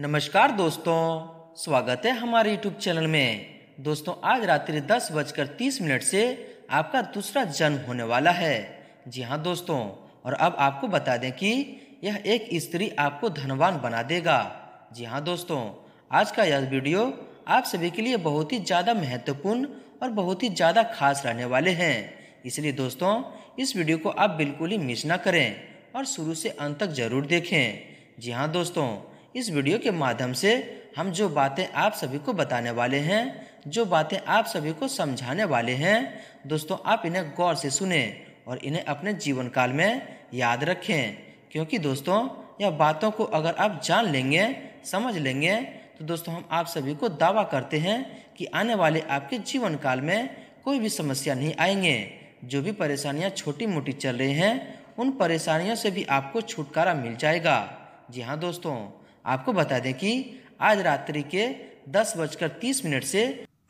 नमस्कार दोस्तों स्वागत है हमारे यूट्यूब चैनल में दोस्तों आज रात्रि दस बजकर तीस मिनट से आपका दूसरा जन्म होने वाला है जी हाँ दोस्तों और अब आपको बता दें कि यह एक स्त्री आपको धनवान बना देगा जी हाँ दोस्तों आज का यह वीडियो आप सभी के लिए बहुत ही ज़्यादा महत्वपूर्ण और बहुत ही ज़्यादा खास रहने वाले हैं इसलिए दोस्तों इस वीडियो को आप बिल्कुल ही मिस ना करें और शुरू से अंत तक ज़रूर देखें जी हाँ दोस्तों इस वीडियो के माध्यम से हम जो बातें आप सभी को बताने वाले हैं जो बातें आप सभी को समझाने वाले हैं दोस्तों आप इन्हें गौर से सुने और इन्हें अपने जीवन काल में याद रखें क्योंकि दोस्तों यह बातों को अगर आप जान लेंगे समझ लेंगे तो दोस्तों हम आप सभी को दावा करते हैं कि आने वाले आपके जीवन काल में कोई भी समस्या नहीं आएंगे जो भी परेशानियां छोटी मोटी चल रही हैं उन परेशानियों से भी आपको छुटकारा मिल जाएगा जी हाँ दोस्तों आपको बता दें कि आज रात्रि के दस बजकर तीस मिनट से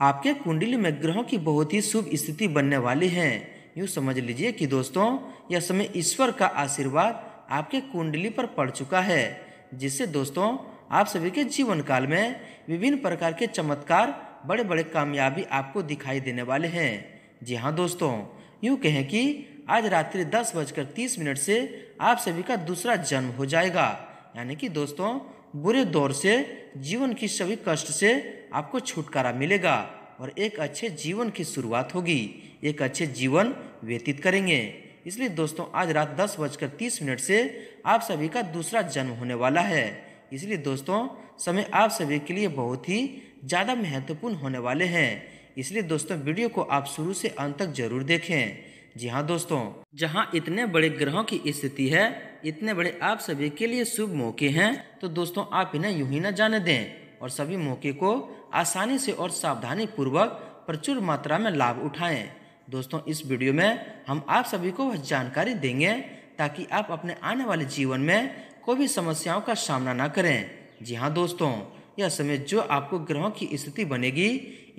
आपके कुंडली में ग्रहों की बहुत ही शुभ स्थिति बनने वाली है यूँ समझ लीजिए कि दोस्तों यह समय ईश्वर का आशीर्वाद आपके कुंडली पर पड़ चुका है जिससे दोस्तों आप सभी के जीवन काल में विभिन्न प्रकार के चमत्कार बड़े बड़े कामयाबी आपको दिखाई देने वाले हैं जी हाँ दोस्तों यूँ कहें कि आज रात्रि दस बजकर तीस मिनट से आप सभी का दूसरा जन्म हो जाएगा यानी कि दोस्तों बुरे दौर से जीवन की सभी कष्ट से आपको छुटकारा मिलेगा और एक अच्छे जीवन की शुरुआत होगी एक अच्छे जीवन व्यतीत करेंगे इसलिए दोस्तों आज रात दस बजकर तीस मिनट से आप सभी का दूसरा जन्म होने वाला है इसलिए दोस्तों समय आप सभी के लिए बहुत ही ज़्यादा महत्वपूर्ण होने वाले हैं इसलिए दोस्तों वीडियो को आप शुरू से अंत तक जरूर देखें जी हाँ दोस्तों जहाँ इतने बड़े ग्रहों की स्थिति है इतने बड़े आप सभी के लिए शुभ मौके हैं तो दोस्तों आप इन्हें यूं ही न जाने दें और सभी मौके को आसानी से और सावधानी पूर्वक प्रचुर मात्रा में लाभ उठाएं दोस्तों इस वीडियो में हम आप सभी को वह जानकारी देंगे ताकि आप अपने आने वाले जीवन में कोई भी समस्याओं का सामना न करें जी हाँ दोस्तों यह समय जो आपको ग्रहों की स्थिति बनेगी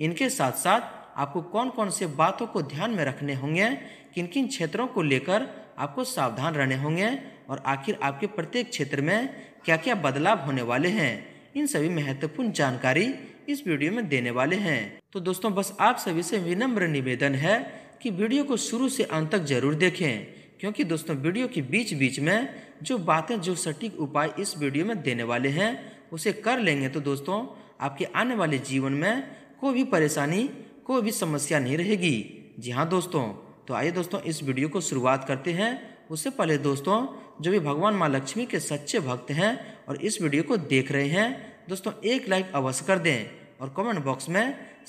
इनके साथ साथ आपको कौन कौन से बातों को ध्यान में रखने होंगे किन किन क्षेत्रों को लेकर आपको सावधान रहने होंगे और आखिर आपके प्रत्येक क्षेत्र में क्या क्या बदलाव होने वाले हैं इन सभी महत्वपूर्ण जानकारी इस वीडियो में देने वाले हैं तो दोस्तों बस आप सभी से विनम्र निवेदन है कि वीडियो को शुरू से अंत तक जरूर देखें क्योंकि दोस्तों वीडियो के बीच बीच में जो बातें जो सटीक उपाय इस वीडियो में देने वाले हैं उसे कर लेंगे तो दोस्तों आपके आने वाले जीवन में कोई भी परेशानी कोई भी समस्या नहीं रहेगी जी हाँ दोस्तों तो आइए दोस्तों इस वीडियो को शुरुआत करते हैं उससे पहले दोस्तों जो भी भगवान माँ लक्ष्मी के सच्चे भक्त हैं और इस वीडियो को देख रहे हैं दोस्तों एक लाइक अवश्य कर दें और कमेंट बॉक्स में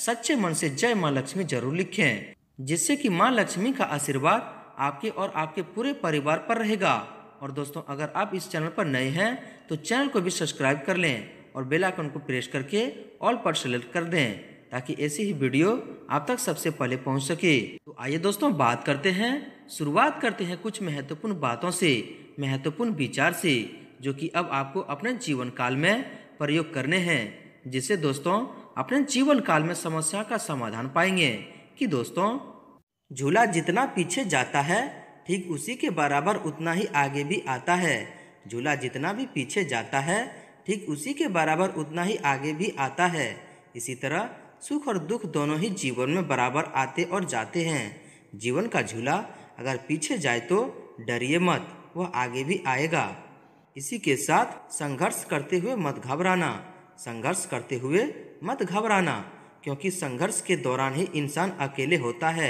सच्चे मन से जय माँ लक्ष्मी जरूर लिखें जिससे कि माँ लक्ष्मी का आशीर्वाद आपके और आपके पूरे परिवार पर रहेगा और दोस्तों अगर आप इस चैनल पर नए हैं तो चैनल को भी सब्सक्राइब कर लें और बेल आइकन को प्रेस करके ऑल पर सेलेक्ट कर दें ताकि ऐसी ही वीडियो आप तक सबसे पहले पहुंच सके तो आइए दोस्तों बात करते हैं शुरुआत करते हैं कुछ महत्वपूर्ण बातों से महत्वपूर्ण विचार से जो कि अब आपको अपने जीवन काल में प्रयोग करने हैं जिससे दोस्तों अपने जीवन काल में समस्या का समाधान पाएंगे कि दोस्तों झूला जितना पीछे जाता है ठीक उसी के बराबर उतना ही आगे भी आता है झूला जितना भी पीछे जाता है ठीक उसी के बराबर उतना ही आगे भी आता है इसी तरह सुख और दुख दोनों ही जीवन में बराबर आते और जाते हैं जीवन का झूला अगर पीछे जाए तो डरिए मत वह आगे भी आएगा इसी के साथ संघर्ष करते हुए मत घबराना संघर्ष करते हुए मत घबराना क्योंकि संघर्ष के दौरान ही इंसान अकेले होता है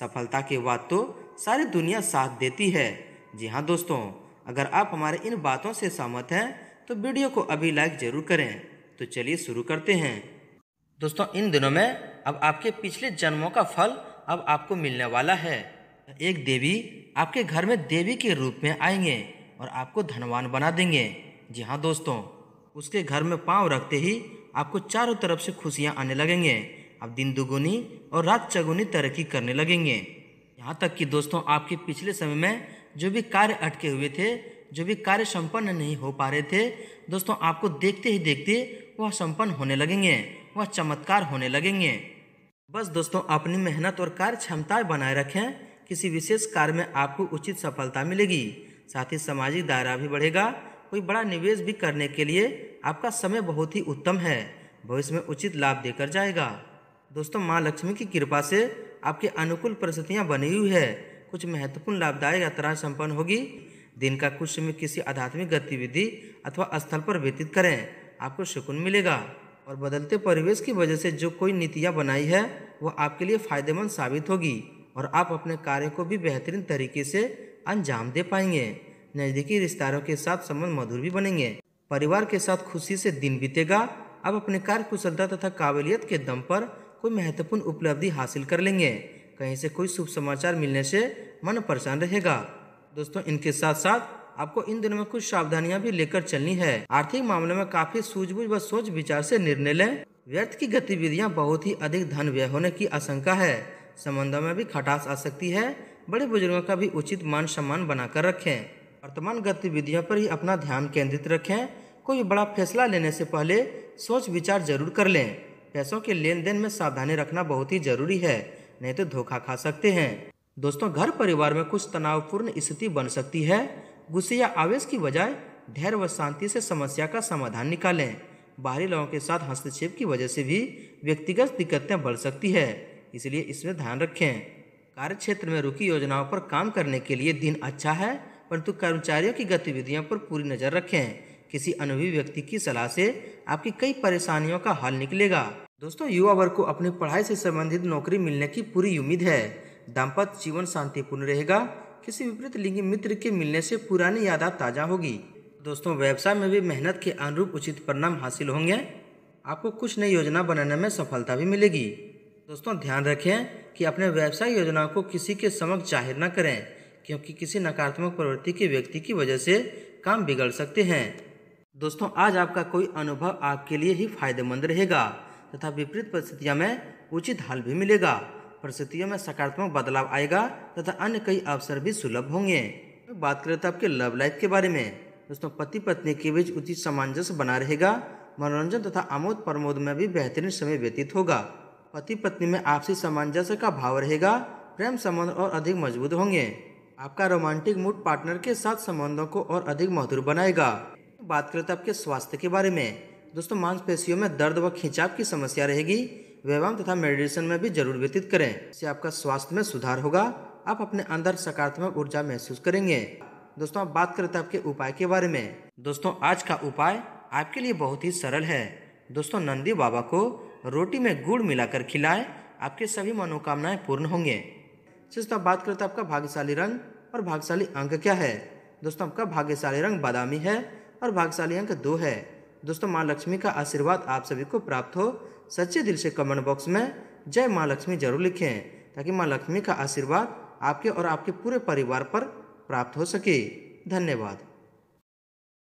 सफलता के बाद तो सारी दुनिया साथ देती है जी हाँ दोस्तों अगर आप हमारे इन बातों से सहमत हैं तो वीडियो को अभी लाइक ज़रूर करें तो चलिए शुरू करते हैं दोस्तों इन दिनों में अब आपके पिछले जन्मों का फल अब आपको मिलने वाला है एक देवी आपके घर में देवी के रूप में आएंगे और आपको धनवान बना देंगे जी हाँ दोस्तों उसके घर में पाँव रखते ही आपको चारों तरफ से खुशियाँ आने लगेंगे आप दिन दुगुनी और रात चगुनी तरक्की करने लगेंगे यहाँ तक कि दोस्तों आपके पिछले समय में जो भी कार्य अटके हुए थे जो भी कार्य संपन्न नहीं हो पा रहे थे दोस्तों आपको देखते ही देखते वह संपन्न होने लगेंगे वह चमत्कार होने लगेंगे बस दोस्तों अपनी मेहनत और कार्य क्षमताएं बनाए रखें किसी विशेष कार्य में आपको उचित सफलता मिलेगी साथ ही सामाजिक दायरा भी बढ़ेगा कोई बड़ा निवेश भी करने के लिए आपका समय बहुत ही उत्तम है भविष्य में उचित लाभ देकर जाएगा दोस्तों माँ लक्ष्मी की कृपा से आपके अनुकूल परिस्थितियाँ बनी हुई है कुछ महत्वपूर्ण लाभदायक यात्राएं संपन्न होगी दिन का कुछ समय किसी आध्यात्मिक गतिविधि अथवा स्थल पर व्यतीत करें आपको सुकून मिलेगा और बदलते परिवेश की वजह से जो कोई नीतियाँ बनाई है वह आपके लिए फायदेमंद साबित होगी और आप अपने कार्य को भी बेहतरीन तरीके से अंजाम दे पाएंगे नज़दीकी रिश्तेदारों के साथ संबंध मधुर भी बनेंगे परिवार के साथ खुशी से दिन बीतेगा आप अपने कार्य कुशलता तथा काबिलियत के दम पर कोई महत्वपूर्ण उपलब्धि हासिल कर लेंगे कहीं से कोई शुभ समाचार मिलने से मन परेशान रहेगा दोस्तों इनके साथ साथ आपको इन दिनों में कुछ सावधानियां भी लेकर चलनी है आर्थिक मामले में काफी सूझबूझ व सोच विचार से निर्णय लें व्यर्थ की गतिविधियां बहुत ही अधिक धन व्यय होने की आशंका है संबंधों में भी खटास आ सकती है बड़े बुजुर्गों का भी उचित मान सम्मान बनाकर रखें वर्तमान गतिविधियों पर ही अपना ध्यान केंद्रित रखें कोई बड़ा फैसला लेने से पहले सोच विचार जरूर कर लें पैसों के लेन देन में सावधानी रखना बहुत ही जरूरी है नहीं तो धोखा खा सकते हैं दोस्तों घर परिवार में कुछ तनावपूर्ण स्थिति बन सकती है गुस्से या आवेश की बजाय धैर्य व शांति से समस्या का समाधान निकालें बाहरी लोगों के साथ हस्तक्षेप की वजह से भी व्यक्तिगत दिक्कतें बढ़ सकती है इसलिए इसमें ध्यान रखें कार्य क्षेत्र में रुकी योजनाओं पर काम करने के लिए दिन अच्छा है परंतु कर्मचारियों की गतिविधियों पर पूरी नज़र रखें किसी अनुभवी व्यक्ति की सलाह से आपकी कई परेशानियों का हल निकलेगा दोस्तों युवा वर्ग को अपनी पढ़ाई से संबंधित नौकरी मिलने की पूरी उम्मीद है दाम्पत्य जीवन शांतिपूर्ण रहेगा किसी विपरीत लिंगी मित्र के मिलने से पुरानी यादा ताज़ा होगी दोस्तों व्यवसाय में भी मेहनत के अनुरूप उचित परिणाम हासिल होंगे आपको कुछ नई योजना बनाने में सफलता भी मिलेगी दोस्तों ध्यान रखें कि अपने व्यवसाय योजना को किसी के समक्ष जाहिर न करें क्योंकि किसी नकारात्मक प्रवृत्ति के व्यक्ति की वजह से काम बिगड़ सकते हैं दोस्तों आज आपका कोई अनुभव आपके लिए ही फायदेमंद रहेगा तथा विपरीत परिस्थितियों में उचित हल भी मिलेगा परिस्थितियों में सकारात्मक बदलाव आएगा तथा अन्य कई अवसर भी सुलभ होंगे तो बात करें तो आपके लव लाइफ के बारे में दोस्तों पति पत्नी के बीच उचित सामंजस्य बना रहेगा मनोरंजन तथा आमोद प्रमोद में भी बेहतरीन समय व्यतीत होगा पति पत्नी में आपसी सामंजस्य का भाव रहेगा प्रेम संबंध और अधिक मजबूत होंगे आपका रोमांटिक मूड पार्टनर के साथ संबंधों को और अधिक मधुर बनाएगा बात करते तो आपके स्वास्थ्य के बारे में दोस्तों मांसपेशियों में दर्द व खिंचाव की समस्या रहेगी व्यायाम तथा मेडिटेशन में भी जरूर व्यतीत करें इससे आपका स्वास्थ्य में सुधार होगा आप अपने अंदर सकारात्मक ऊर्जा महसूस करेंगे दोस्तों आप बात करते हैं तो आपके उपाय के बारे में दोस्तों आज का उपाय आपके लिए बहुत ही सरल है दोस्तों नंदी बाबा को रोटी में गुड़ मिलाकर खिलाए आपके सभी मनोकामनाएं पूर्ण होंगे दोस्तों बात करते हैं आपका भाग्यशाली रंग और भाग्यशाली अंक क्या है दोस्तों आपका भाग्यशाली रंग बादामी है और भाग्यशाली अंक दो है दोस्तों माँ लक्ष्मी का आशीर्वाद आप सभी को प्राप्त हो सच्चे दिल से कमेंट बॉक्स में जय माँ लक्ष्मी जरूर लिखें ताकि माँ लक्ष्मी का आशीर्वाद आपके और आपके पूरे परिवार पर प्राप्त हो सके धन्यवाद